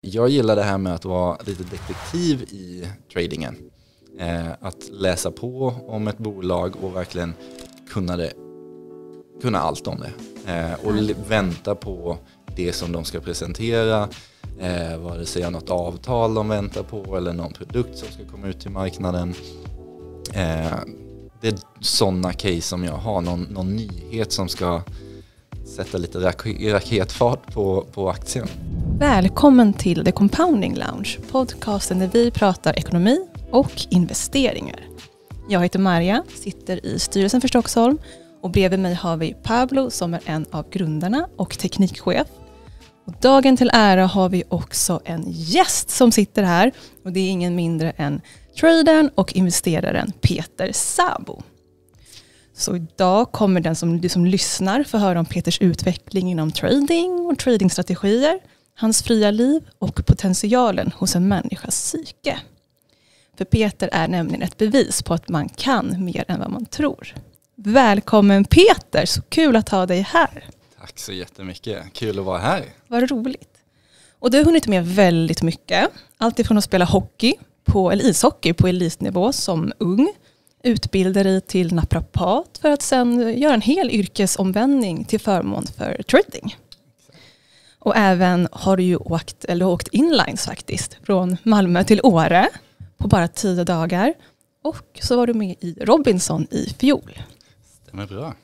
Jag gillar det här med att vara lite detektiv i tradingen. Eh, att läsa på om ett bolag och verkligen kunna, det, kunna allt om det. Eh, och mm. vänta på det som de ska presentera, eh, vare sig är något avtal de väntar på eller någon produkt som ska komma ut till marknaden. Eh, det är sådana case som jag har, någon, någon nyhet som ska sätta lite raketfart på, på aktien. Välkommen till The Compounding Lounge, podcasten där vi pratar ekonomi och investeringar. Jag heter Marja, sitter i styrelsen för Stockholm och bredvid mig har vi Pablo som är en av grundarna och teknikchef. Och dagen till ära har vi också en gäst som sitter här och det är ingen mindre än tradern och investeraren Peter Sabo. Så idag kommer den som, du som lyssnar få höra om Peters utveckling inom trading och tradingstrategier hans fria liv och potentialen hos en människas psyke. För Peter är nämligen ett bevis på att man kan mer än vad man tror. Välkommen Peter, så kul att ha dig här. Tack så jättemycket, kul att vara här. Vad roligt. Och du har hunnit med väldigt mycket. Alltifrån att spela hockey på, eller ishockey på elitnivå som ung, utbilda dig till naprapat för att sen göra en hel yrkesomvändning till förmån för trading. Och även har du ju åkt, eller åkt inlines faktiskt, från Malmö till Åre på bara tio dagar. Och så var du med i Robinson i fjol. Stämmer bra.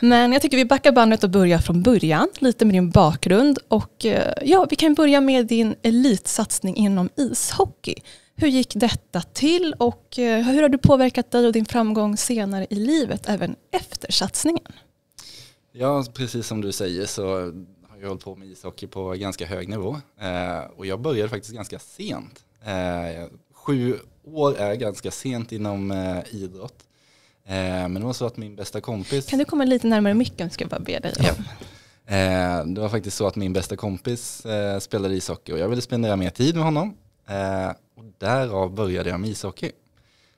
Men jag tycker vi backar bandet och börjar från början, lite med din bakgrund. Och eh, ja, vi kan börja med din elitsatsning inom ishockey. Hur gick detta till och eh, hur har du påverkat dig och din framgång senare i livet, även efter satsningen? Ja, precis som du säger så har ju hållit på med ishockey på ganska hög nivå. Eh, och jag började faktiskt ganska sent. Eh, sju år är ganska sent inom eh, idrott. men det var så att min bästa kompis... Kan du komma lite närmare micken ska jag bara be dig om. Ja. det var faktiskt så att min bästa kompis spelade ishockey och jag ville spendera mer tid med honom. och därav började jag med ishockey.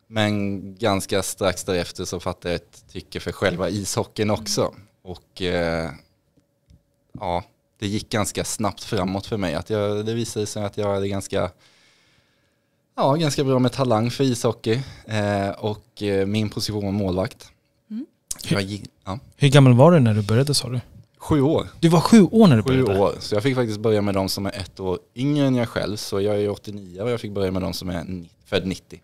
Men ganska strax därefter så fattade jag ett tycke för själva ishockeyn också. Och ja, det gick ganska snabbt framåt för mig. Att jag, det visade sig att jag hade ganska, ja, ganska bra med talang för ishockey eh, och eh, min position var målvakt. Mm. Gick, ja. Hur gammal var du när du började sa du? Sju år. Du var sju år när du sju började? Sju år, så jag fick faktiskt börja med de som är ett år yngre än jag själv. Så jag är 89 och jag fick börja med de som är född 90.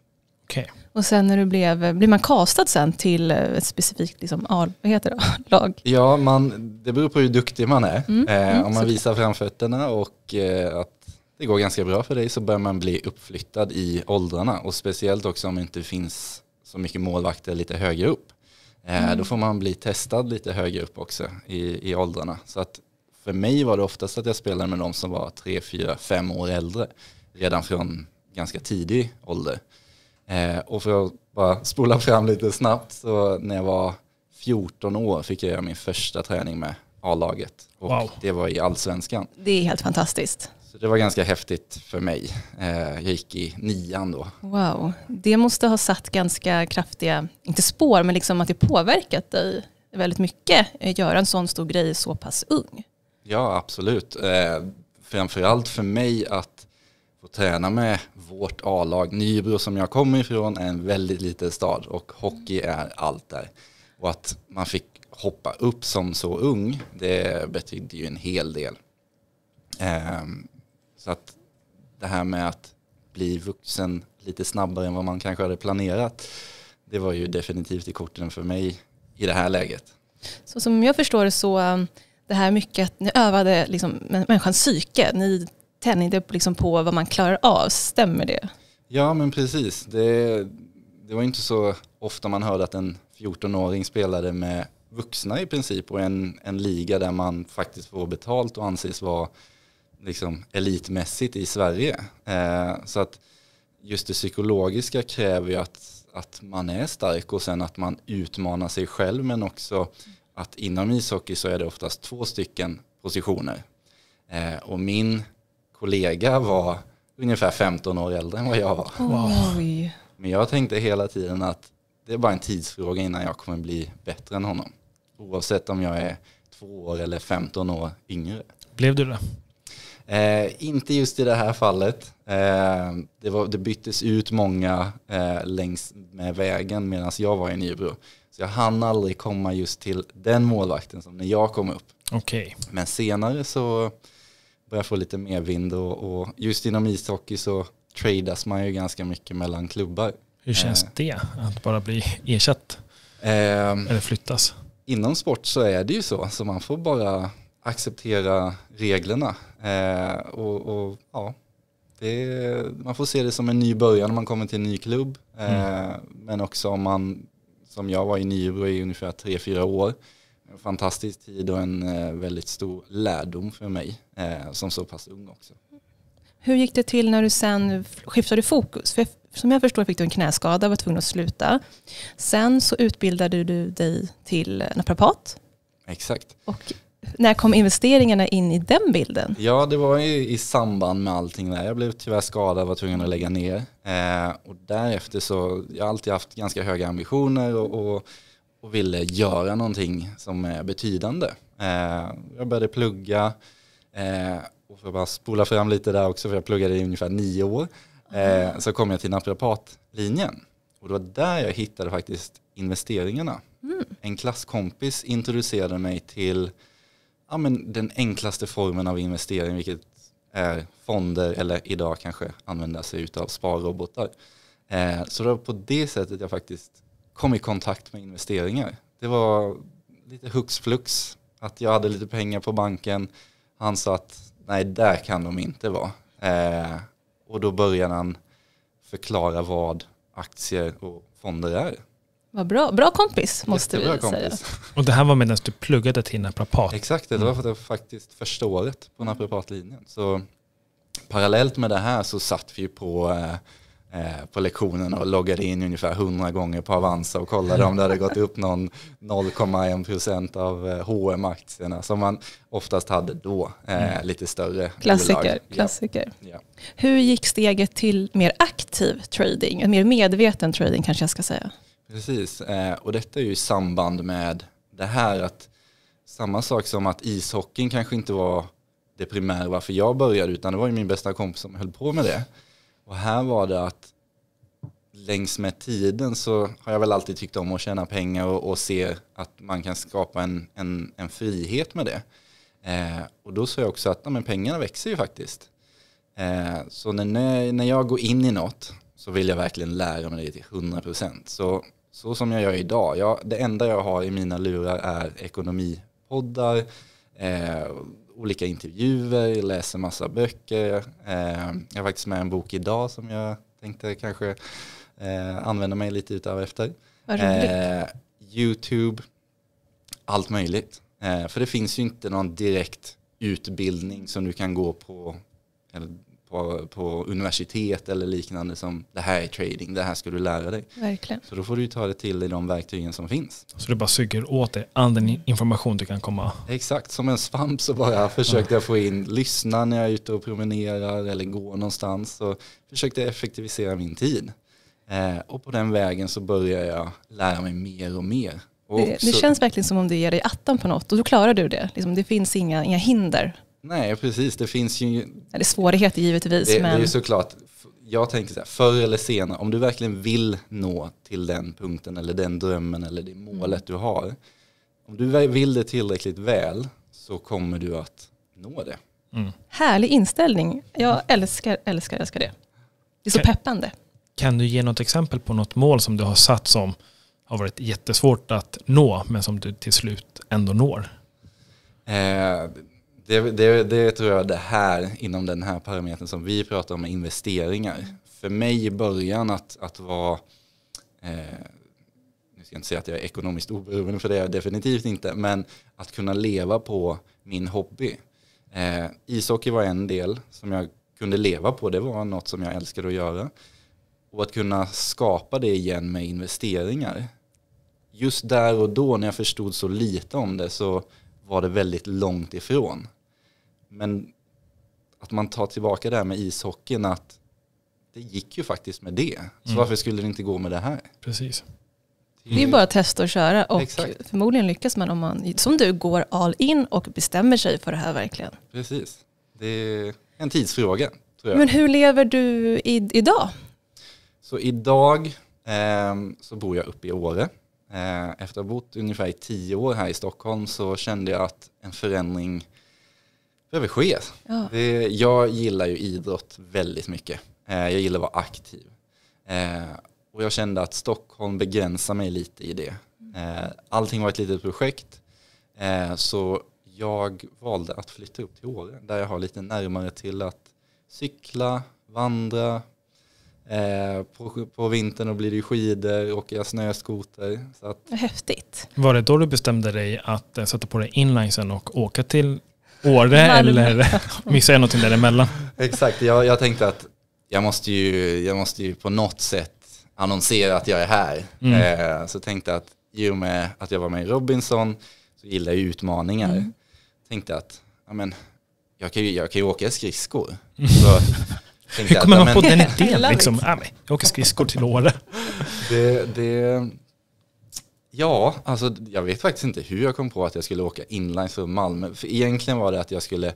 Okay. Och sen när du blev, blir man kastad sen till ett specifikt liksom, vad heter det? lag? Ja, man, det beror på hur duktig man är. Mm, eh, mm, om man visar framfötterna och eh, att det går ganska bra för dig så börjar man bli uppflyttad i åldrarna. Och speciellt också om det inte finns så mycket målvakter lite högre upp. Eh, mm. Då får man bli testad lite högre upp också i, i åldrarna. Så att för mig var det oftast att jag spelade med de som var tre, fyra, fem år äldre. Redan från ganska tidig ålder. Eh, och för att bara spola fram lite snabbt så när jag var 14 år fick jag göra min första träning med A-laget. Och wow. det var i allsvenskan. Det är helt fantastiskt. Så det var ganska häftigt för mig. Eh, jag gick i nian då. Wow, det måste ha satt ganska kraftiga, inte spår, men liksom att det påverkat dig väldigt mycket. att Göra en sån stor grej så pass ung. Ja, absolut. Eh, framförallt för mig att få träna med vårt A-lag. Nybro som jag kommer ifrån är en väldigt liten stad och hockey är allt där. Och att man fick hoppa upp som så ung, det betydde ju en hel del. Ehm, så att det här med att bli vuxen lite snabbare än vad man kanske hade planerat, det var ju definitivt i korten för mig i det här läget. Så som jag förstår det så ehm, det här mycket att ni övade liksom människans psyke. Ni tänjde upp liksom på vad man klarar av, stämmer det? Ja men precis. Det, det var inte så ofta man hörde att en 14-åring spelade med vuxna i princip och en, en liga där man faktiskt får betalt och anses vara liksom elitmässigt i Sverige. Eh, så att just det psykologiska kräver ju att, att man är stark och sen att man utmanar sig själv men också att inom ishockey så är det oftast två stycken positioner. Eh, och min kollega var ungefär 15 år äldre än vad jag var. Wow. Men jag tänkte hela tiden att det är bara en tidsfråga innan jag kommer bli bättre än honom. Oavsett om jag är två år eller 15 år yngre. Blev du det? Eh, inte just i det här fallet. Eh, det, var, det byttes ut många eh, längs med vägen medan jag var i Nybro. Så jag hann aldrig komma just till den målvakten som när jag kom upp. Okay. Men senare så börjar få lite mer vind och, och just inom ishockey så tradas man ju ganska mycket mellan klubbar. Hur känns eh. det att bara bli ersatt eh. eller flyttas? Inom sport så är det ju så, så man får bara acceptera reglerna. Eh, och, och, ja, är, man får se det som en ny början när man kommer till en ny klubb. Mm. Eh, men också om man, som jag var i Nybro i ungefär tre, fyra år, en fantastisk tid och en eh, väldigt stor lärdom för mig eh, som så pass ung också. Hur gick det till när du sen skiftade fokus? För som jag förstår fick du en knäskada och var tvungen att sluta. Sen så utbildade du dig till naprapat. Exakt. Och när kom investeringarna in i den bilden? Ja, det var ju i samband med allting där. Jag blev tyvärr skadad och var tvungen att lägga ner. Eh, och därefter så, jag har alltid haft ganska höga ambitioner och, och och ville göra någonting som är betydande. Eh, jag började plugga eh, och för att bara spola fram lite där också, för jag pluggade i ungefär nio år, eh, mm. så kom jag till naprapatlinjen. Och det var där jag hittade faktiskt investeringarna. Mm. En klasskompis introducerade mig till ja, men den enklaste formen av investering, vilket är fonder eller idag kanske använda sig av sparrobotar. så det var på det sättet jag faktiskt kom i kontakt med investeringar. Det var lite hux flux att jag hade lite pengar på banken. Han sa att nej, där kan de inte vara. Eh, och då började han förklara vad aktier och fonder är. Vad bra, bra kompis måste Jättebra vi kompis. säga. Och det här var medan du pluggade till naprapat? Exakt, det var för faktiskt första året på naprapatlinjen. Mm. Så parallellt med det här så satt vi på eh, Eh, på lektionerna och loggade in ungefär 100 gånger på Avanza och kollade om det hade gått upp någon 0,1 procent av hm eh, aktierna som man oftast hade då, eh, mm. lite större Klassiker. Bolag. klassiker. Ja. Hur gick steget till mer aktiv trading, mer medveten trading kanske jag ska säga? Precis, och detta är ju i samband med det här att samma sak som att ishockeyn kanske inte var det primära varför jag började utan det var ju min bästa kompis som höll på med det. Och här var det att längs med tiden så har jag väl alltid tyckt om att tjäna pengar och, och se att man kan skapa en, en, en frihet med det. Eh, och då sa jag också att men pengarna växer ju faktiskt. Eh, så när, när jag går in i något så vill jag verkligen lära mig det till 100%. Så, så som jag gör idag, jag, det enda jag har i mina lurar är ekonomipoddar, eh, olika intervjuer, läser massa böcker. Eh, jag har faktiskt med en bok idag som jag tänkte kanske eh, använda mig lite utav efter. Vad eh, YouTube, allt möjligt. för det finns ju inte någon direkt utbildning som du kan gå på, eller på, universitet eller liknande som det här är trading, det här ska du lära dig. Verkligen. Så då får du ta det till i de verktygen som finns. Så du bara suger åt dig all den information du kan komma? Exakt, som en svamp så bara försökte jag få in, lyssna när jag är ute och promenerar eller går någonstans. Så försökte jag effektivisera min tid. Eh, och på den vägen så börjar jag lära mig mer och mer. Och det, det, känns verkligen som om du ger dig attan på något och då klarar du det. Liksom, det finns inga, inga hinder Nej, precis. Det finns ju... Det är svårigheter givetvis. Det, men... det är ju såklart. Jag tänker så här, förr eller senare, om du verkligen vill nå till den punkten eller den drömmen eller det mm. målet du har. Om du vill det tillräckligt väl så kommer du att nå det. Mm. Härlig inställning. Jag älskar, älskar, älskar det. Det är så peppande. Kan du ge något exempel på något mål som du har satt som har varit jättesvårt att nå men som du till slut ändå når? Eh, det, det, det tror jag det här, inom den här parametern som vi pratar om, med investeringar. För mig i början att, att vara, eh, nu ska jag inte säga att jag är ekonomiskt oberoende för det är jag definitivt inte, men att kunna leva på min hobby. Eh, ishockey var en del som jag kunde leva på, det var något som jag älskade att göra. Och att kunna skapa det igen med investeringar. Just där och då när jag förstod så lite om det så var det väldigt långt ifrån. Men att man tar tillbaka det här med ishockeyn, att det gick ju faktiskt med det. Så mm. varför skulle det inte gå med det här? Precis. Det är bara att testa och köra och Exakt. förmodligen lyckas man om man, som du, går all in och bestämmer sig för det här verkligen. Precis. Det är en tidsfråga. Men hur lever du i, idag? Så idag eh, så bor jag uppe i Åre. Eh, efter att ha bott ungefär i tio år här i Stockholm så kände jag att en förändring behöver ske. Ja. jag gillar ju idrott väldigt mycket. Eh, jag gillar att vara aktiv. Eh, och jag kände att Stockholm begränsar mig lite i det. Eh, allting var ett litet projekt. Så jag valde att flytta upp till Åre där jag har lite närmare till att cykla, vandra. På, vintern och blir det skidor, åker jag snöskoter. Så att... Häftigt. Var det då du bestämde dig att sätta på dig inlinesen och åka till Åre eller missar jag någonting däremellan? Exakt, jag, jag tänkte att jag måste, ju, jag måste ju på något sätt annonsera att jag är här. Mm. Eh, så tänkte att i och med att jag var med i Robinson så gillar jag utmaningar. Mm. Tänkte att ja, jag, kan ju, jag kan ju åka skridskor. Mm. Så, Hur kommer att, man på den idén? Liksom? Jag åker skridskor till Åre. Det, det, Ja, alltså jag vet faktiskt inte hur jag kom på att jag skulle åka inlines från Malmö. För egentligen var det att jag skulle,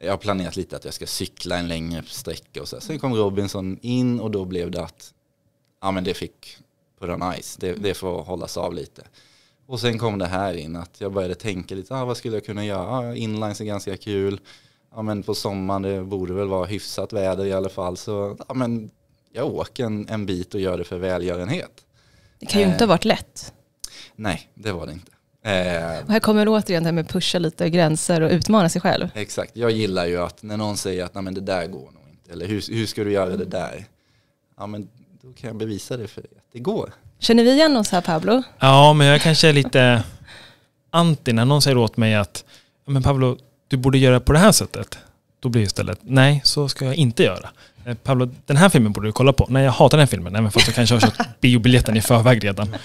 jag har planerat lite att jag ska cykla en längre sträcka och så. Sen kom Robinson in och då blev det att, ja men det fick put on ice, det, det får hållas av lite. Och sen kom det här in att jag började tänka lite, ah, vad skulle jag kunna göra? Ah, inlines är ganska kul. Ja men på sommaren det borde väl vara hyfsat väder i alla fall så ja, men jag åker en, en bit och gör det för välgörenhet. Det kan ju inte ha eh. varit lätt. Nej, det var det inte. Eh, och här kommer det återigen det här med att pusha lite gränser och utmana sig själv. Exakt, jag gillar ju att när någon säger att Nej, men det där går nog inte, eller hur, hur ska du göra det där? Ja, men då kan jag bevisa det för dig att det går. Känner vi igen oss här Pablo? Ja, men jag kanske är lite anti när någon säger åt mig att men Pablo, du borde göra på det här sättet. Då blir det istället, nej, så ska jag inte göra. Eh, Pablo, den här filmen borde du kolla på. Nej, jag hatar den filmen, även fast jag kanske har köpt biobiljetten i förväg redan.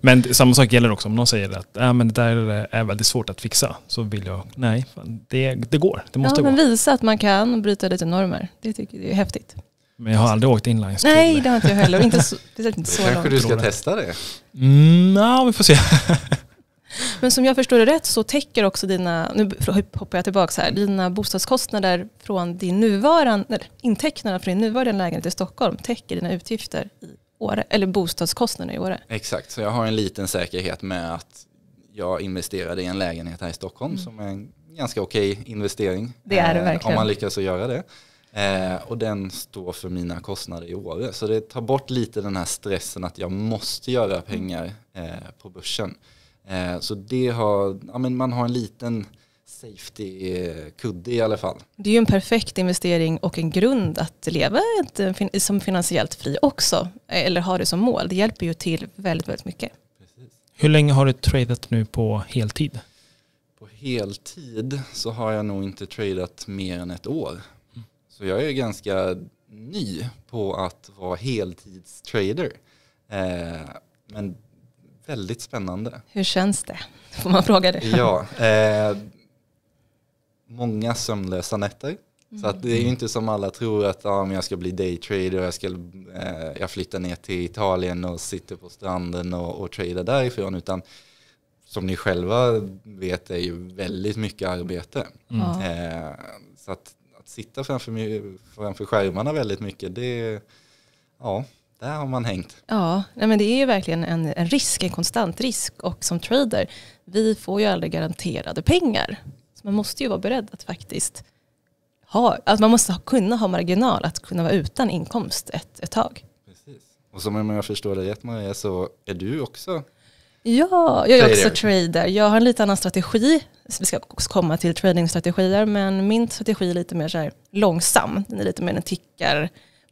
Men samma sak gäller också om någon säger att äh, men det där är väldigt svårt att fixa. Så vill jag, nej, det, det går. Det måste ja, gå. Men visa att man kan bryta lite normer. Det tycker jag är häftigt. Men jag har aldrig åkt inline -skill. Nej, det har inte jag heller. Inte så, det är inte så Kanske långt. du ska testa det? Mm, ja, vi får se. Men som jag förstår det rätt så täcker också dina, nu hoppar jag tillbaka här, dina bostadskostnader från din nuvarande, nej, intäkterna från din nuvarande lägenhet i Stockholm täcker dina utgifter i Åre, eller bostadskostnaderna i Åre. Exakt, så jag har en liten säkerhet med att jag investerade i en lägenhet här i Stockholm mm. som är en ganska okej okay investering. Det är det eh, verkligen. Om man lyckas att göra det. Eh, och den står för mina kostnader i Åre. Så det tar bort lite den här stressen att jag måste göra pengar eh, på börsen. Eh, så det har, ja, men man har en liten safety-kudde eh, i alla fall. Det är ju en perfekt investering och en grund att leva ett, eh, som finansiellt fri också, eller ha det som mål. Det hjälper ju till väldigt, väldigt mycket. Precis. Hur länge har du tradat nu på heltid? På heltid så har jag nog inte tradat mer än ett år. Så jag är ganska ny på att vara heltidstrader. Eh, men Väldigt spännande. Hur känns det? Får man fråga det? Ja, eh, många sömnlösa nätter. Mm. Så att det är ju mm. inte som alla tror att ah, men jag ska bli daytrader och jag, ska, eh, jag flyttar ner till Italien och sitter på stranden och, och tradar därifrån. Utan som ni själva vet är ju väldigt mycket arbete. Mm. Eh, så att, att sitta framför, framför skärmarna väldigt mycket, det, ja, där har man hängt. Ja, nej men det är ju verkligen en, en risk, en konstant risk. Och som trader, vi får ju aldrig garanterade pengar. Så man måste ju vara beredd att faktiskt ha, att man måste kunna ha marginal att kunna vara utan inkomst ett, ett tag. Precis. Och som jag förstår dig rätt Maria, så är du också Ja, jag är också trader. Jag har en lite annan strategi. Vi ska också komma till tradingstrategier, men min strategi är lite mer så långsam. Den är lite mer, den tickar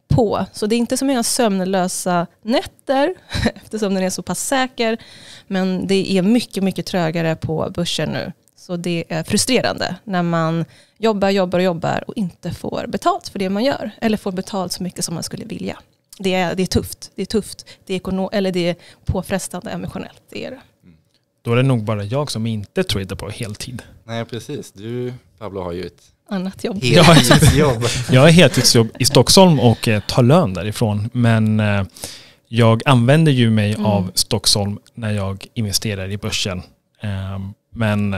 på. Så det är inte så många sömnlösa nätter eftersom den är så pass säker. Men det är mycket, mycket trögare på börsen nu. Så det är frustrerande när man jobbar, jobbar och jobbar och inte får betalt för det man gör. Eller får betalt så mycket som man skulle vilja. Det är, det är tufft. Det är tufft. Det är, eller det är påfrestande emotionellt. Det är det. Då är det nog bara jag som inte tradar på heltid. Nej, precis. Du, Pablo, har ju ett annat jobb. Heltidsjobb. jag har heltidsjobb i Stockholm och eh, tar lön därifrån. Men eh, jag använder ju mig mm. av Stockholm när jag investerar i börsen. Ehm, men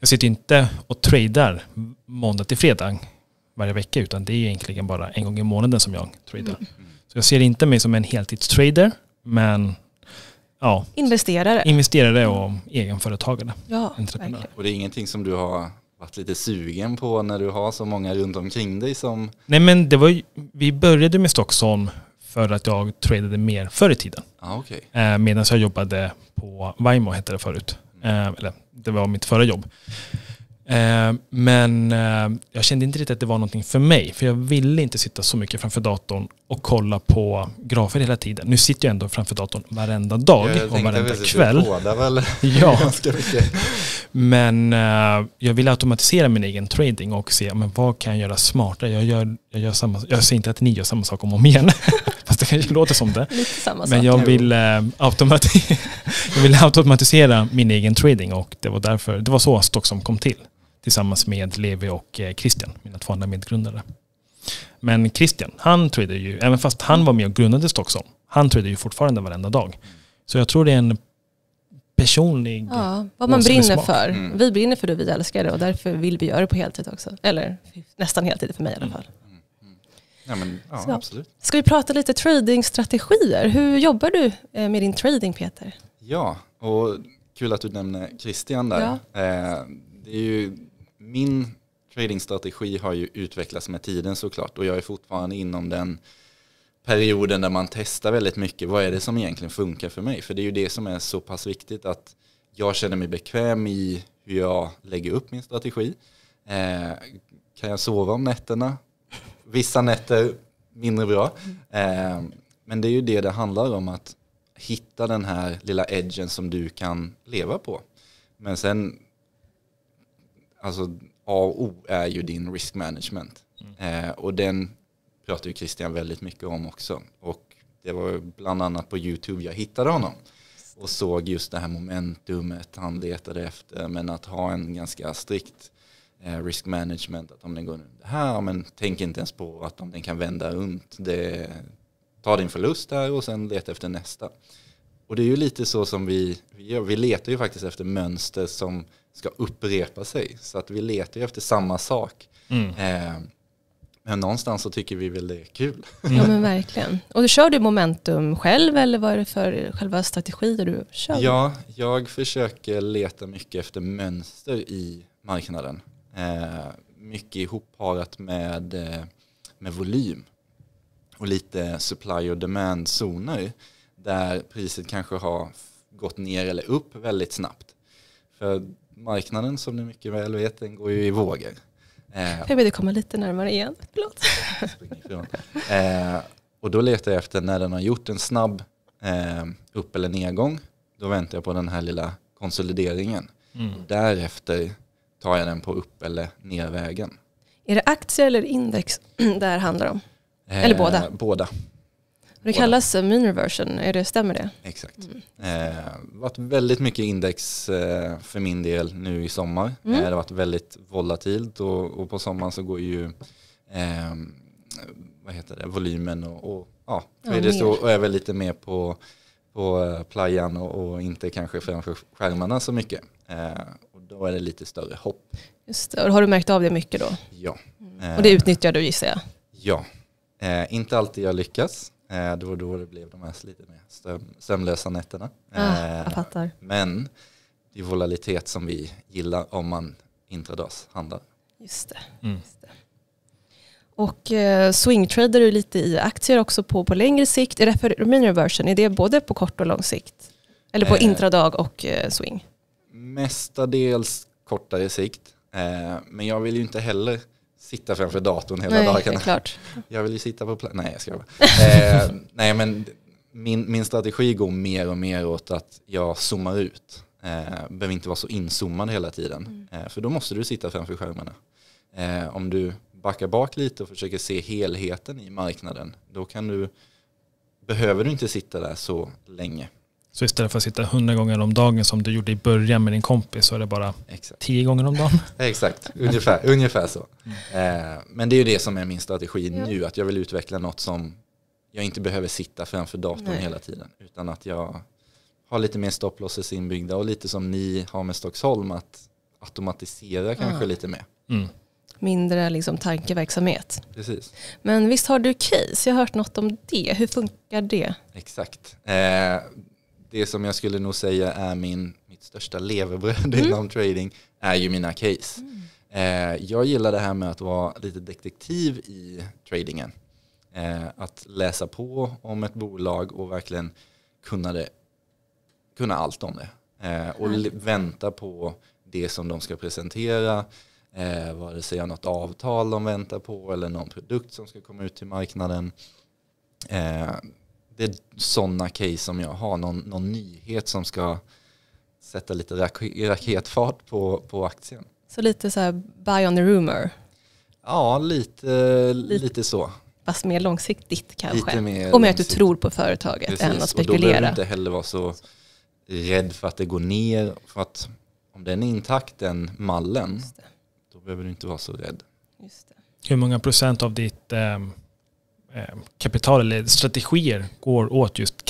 jag sitter inte och tradar måndag till fredag varje vecka utan det är egentligen bara en gång i månaden som jag tradar. Mm. Så jag ser inte mig som en heltidstrader men ja, investerare. investerare och egenföretagare. Ja, Och det är ingenting som du har varit lite sugen på när du har så många runt omkring dig som... Nej men det var ju, vi började med Stockholm för att jag tradade mer förr i tiden. Ah, okay. Eh, medan jag jobbade på Vimo hette det förut. Eh, eller det var mitt förra jobb. Eh, men eh, jag kände inte riktigt att det var någonting för mig. För jag ville inte sitta så mycket framför datorn och kolla på grafer hela tiden. Nu sitter jag ändå framför datorn varenda dag jag och varenda vi kväll. Båda väl ja. ganska mycket. Men eh, jag vill automatisera min egen trading och se men vad kan jag göra smartare. Jag, gör, jag, gör samma, jag säger inte att ni gör samma sak om och om igen. Fast det kanske låter som det. men jag vill, automati jag vill automatisera min egen trading och det var därför, det var så Stockholm kom till tillsammans med Levi och eh, Christian, mina två andra medgrundare. Men Christian, han tradar ju, även fast han var med och grundade Stockholm, han tradar ju fortfarande varenda dag. Så jag tror det är en personlig Ja, vad man brinner för. Mm. Vi brinner för det vi älskar det och därför vill vi göra det på heltid också. Eller nästan heltid för mig i alla fall. Mm. Mm. mm. Ja, men, ja, absolut. Ska vi prata lite tradingstrategier? Hur jobbar du eh, med din trading Peter? Ja, och kul att du nämner Christian där. Ja. Eh, det är ju min tradingstrategi har ju utvecklats med tiden såklart och jag är fortfarande inom den perioden där man testar väldigt mycket. Vad är det som egentligen funkar för mig? För det är ju det som är så pass viktigt att jag känner mig bekväm i hur jag lägger upp min strategi. Eh, kan jag sova om nätterna? Vissa nätter mindre bra. Eh, men det är ju det det handlar om, att hitta den här lilla edgen som du kan leva på. Men sen alltså A och O är ju din risk management. Mm. Eh, och den pratar ju Christian väldigt mycket om också. Och det var bland annat på YouTube jag hittade honom. Och såg just det här momentumet han letade efter. Men att ha en ganska strikt eh, risk management. Att om den går under här, men tänk inte ens på att om den kan vända runt. Det, ta din förlust där och sen leta efter nästa. Och det är ju lite så som vi, vi gör. Vi letar ju faktiskt efter mönster som ska upprepa sig. Så att vi letar efter samma sak. Mm. Eh, men någonstans så tycker vi väl det är kul. Mm. Ja men verkligen. Och du kör du momentum själv eller vad är det för själva strategier du kör? Ja, jag försöker leta mycket efter mönster i marknaden. Eh, mycket ihopparat med, eh, med volym och lite supply och demand-zoner där priset kanske har gått ner eller upp väldigt snabbt. För marknaden som ni mycket väl vet, den går ju i vågor. Eh, jag ber komma lite närmare igen, förlåt. eh, och då letar jag efter när den har gjort en snabb eh, upp eller nedgång. Då väntar jag på den här lilla konsolideringen. Mm. Därefter tar jag den på upp eller nedvägen. Är det aktier eller index det här handlar om? eller båda? Eh, båda. Det kallas den. är det, stämmer det? Exakt. Mm. Eh, varit väldigt mycket index eh, för min del nu i sommar. Mm. Eh, det har varit väldigt volatilt och, och på sommaren så går ju eh, vad heter det, volymen och, och ja, ja det så, och är väl lite mer på, på eh, playan och, och inte kanske framför skärmarna så mycket. Eh, och då är det lite större hopp. Just det, och har du märkt av det mycket då? Ja. Mm. Och det eh, utnyttjar du gissar jag? Ja. Eh, inte alltid jag lyckas. Eh, det var då det blev de här lite mer sömlösa nätterna. Ah, eh, men det är volatilitet som vi gillar om man intradas handlar. Just det. Mm. Just det. Och eh, swingtrader du lite i aktier också på, på längre sikt. Är det för reversion, är det både på kort och lång sikt? Eller på eh, intradag och eh, swing? Mestadels kortare sikt. Eh, men jag vill ju inte heller sitta framför datorn hela nej, dagarna. Klart. Jag vill ju sitta på plats. Nej, jag ska eh, Nej, men min, min strategi går mer och mer åt att jag zoomar ut. Eh, behöver inte vara så inzoomad hela tiden. Mm. Eh, för då måste du sitta framför skärmarna. Eh, om du backar bak lite och försöker se helheten i marknaden, då kan du, behöver du inte sitta där så länge. Så istället för att sitta hundra gånger om dagen som du gjorde i början med din kompis så är det bara Exakt. tio gånger om dagen. Exakt, ungefär, ungefär så. Mm. Eh, men det är ju det som är min strategi mm. nu, att jag vill utveckla något som jag inte behöver sitta framför datorn Nej. hela tiden. Utan att jag har lite mer stopplosses inbyggda och lite som ni har med Stockholm, att automatisera mm. kanske lite mer. Mm. Mindre liksom tankeverksamhet. Precis. Men visst har du case? Jag har hört något om det. Hur funkar det? Exakt. Eh, det som jag skulle nog säga är min, mitt största levebröd mm. inom trading är ju mina case. Mm. Eh, jag gillar det här med att vara lite detektiv i tradingen. Eh, att läsa på om ett bolag och verkligen kunna, det, kunna allt om det. Eh, och mm. vänta på det som de ska presentera. Eh, vare sig jag något avtal de väntar på eller någon produkt som ska komma ut till marknaden. Eh, det är sådana case som jag har, någon, någon nyhet som ska sätta lite rak raketfart på, på aktien. Så lite så här buy on the rumor? Ja, lite, lite, lite så. Fast mer långsiktigt kanske. Mer Om jag inte tror på företaget Precis, än att spekulera. Och då behöver du inte heller vara så rädd för att det går ner. För att om den är intakt, den mallen, då behöver du inte vara så rädd. Hur många procent av ditt eh, Ehm, kapital eller strategier går åt just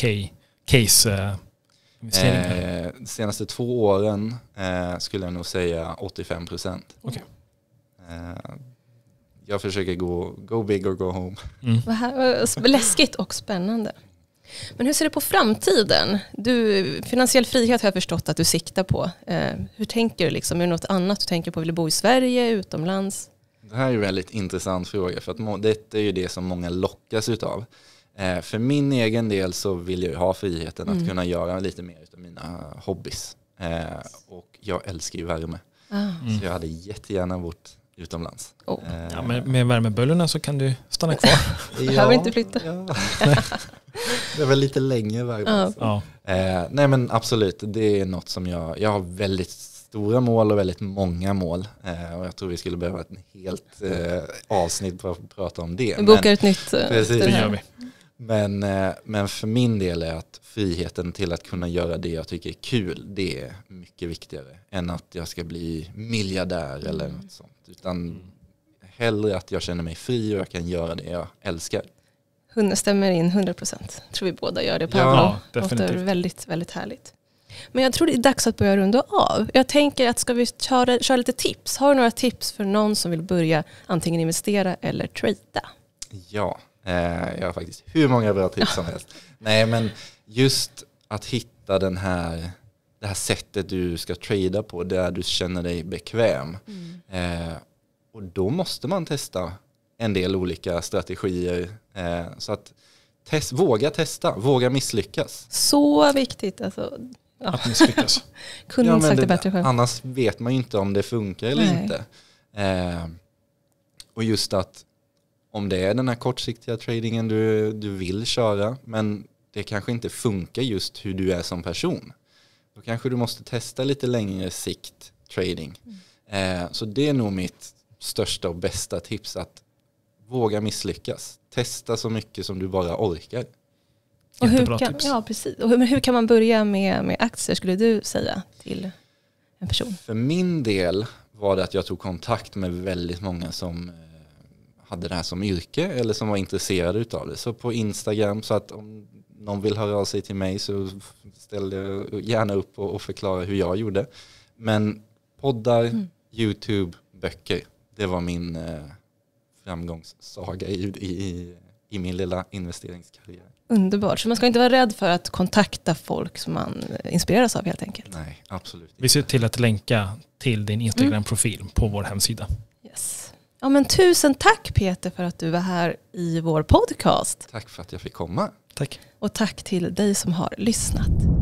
case eh, eh senaste två åren eh, skulle jag nog säga 85 procent. Okay. Eh, jag försöker gå go big or go home. Mm. Läskigt och spännande. Men hur ser du på framtiden? Du, finansiell frihet har jag förstått att du siktar på. hur tänker du? Liksom? Är det något annat du tänker på? Vill du bo i Sverige, utomlands? Det här är en väldigt intressant fråga för att det är ju det som många lockas utav. Eh, för min egen del så vill jag ju ha friheten mm. att kunna göra lite mer av mina hobbys. Eh, och jag älskar ju värme. Mm. Så jag hade jättegärna bott utomlands. Oh. Ja, men med värmeböljorna så kan du stanna kvar. ja, Behöver inte flytta. Ja. det väl lite längre värme. Ja. ja. nej men absolut, det är något som jag, jag har väldigt stora mål och väldigt många mål. Eh, och jag tror vi skulle behöva ett helt eh, avsnitt för att prata om det. Vi bokar men, ett nytt. Eh, Precis. Det gör vi. Men, eh, men för min del är att friheten till att kunna göra det jag tycker är kul, det är mycket viktigare än att jag ska bli miljardär mm. eller något sånt. Utan hellre att jag känner mig fri och jag kan göra det jag älskar. Hundra stämmer in 100 procent. tror vi båda gör det på Ja, definitivt. Det låter väldigt, väldigt härligt. Men jag tror det är dags att börja runda av. Jag tänker att ska vi köra, köra lite tips? Har du några tips för någon som vill börja antingen investera eller trada? Ja, eh, jag har faktiskt hur många bra tips som helst. Nej, men just att hitta den här, det här sättet du ska trada på, där du känner dig bekväm. Mm. Eh, och då måste man testa en del olika strategier. Eh, så att test, våga testa, våga misslyckas. Så viktigt alltså ja. att misslyckas. Kunde ja, sagt det bättre själv. Annars vet man ju inte om det funkar eller Nej. inte. Eh, och just att om det är den här kortsiktiga tradingen du, du vill köra men det kanske inte funkar just hur du är som person. Då kanske du måste testa lite längre sikt trading. Mm. Eh, så det är nog mitt största och bästa tips att våga misslyckas. Testa så mycket som du bara orkar. Och Jättebra kan, tips. Ja, precis. Och hur, hur kan man börja med, med aktier skulle du säga till en person? För min del var det att jag tog kontakt med väldigt många som eh, hade det här som yrke eller som var intresserade av det. Så på Instagram, så att om någon vill höra av sig till mig så ställer jag gärna upp och, och förklarar hur jag gjorde. Men poddar, mm. YouTube, böcker, det var min eh, framgångssaga i, i, i min lilla investeringskarriär. Underbart, så man ska inte vara rädd för att kontakta folk som man inspireras av helt enkelt. Nej, absolut. Inte. Vi ser till att länka till din mm. Instagram-profil mm. på vår hemsida. Yes. Ja, men tusen tack Peter för att du var här i vår podcast. Tack för att jag fick komma. Tack. Och tack till dig som har lyssnat.